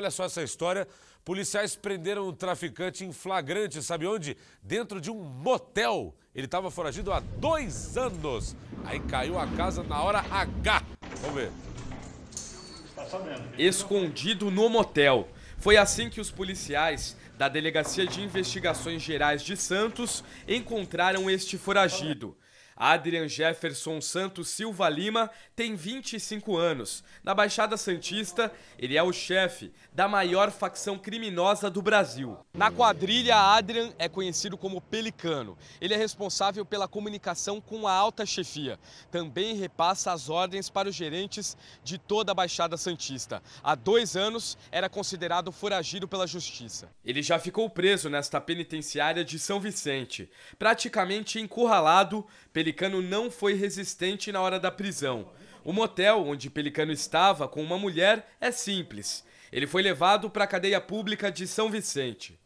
Olha só essa história. Policiais prenderam um traficante em flagrante, sabe onde? Dentro de um motel. Ele estava foragido há dois anos. Aí caiu a casa na hora H. Vamos ver. Escondido no motel. Foi assim que os policiais da Delegacia de Investigações Gerais de Santos encontraram este foragido. Adrian Jefferson Santos Silva Lima tem 25 anos. Na Baixada Santista, ele é o chefe da maior facção criminosa do Brasil. Na quadrilha, Adrian é conhecido como Pelicano. Ele é responsável pela comunicação com a alta chefia. Também repassa as ordens para os gerentes de toda a Baixada Santista. Há dois anos, era considerado foragido pela justiça. Ele já ficou preso nesta penitenciária de São Vicente. Praticamente encurralado, Pelicano Pelicano não foi resistente na hora da prisão. O motel onde Pelicano estava com uma mulher é simples. Ele foi levado para a cadeia pública de São Vicente.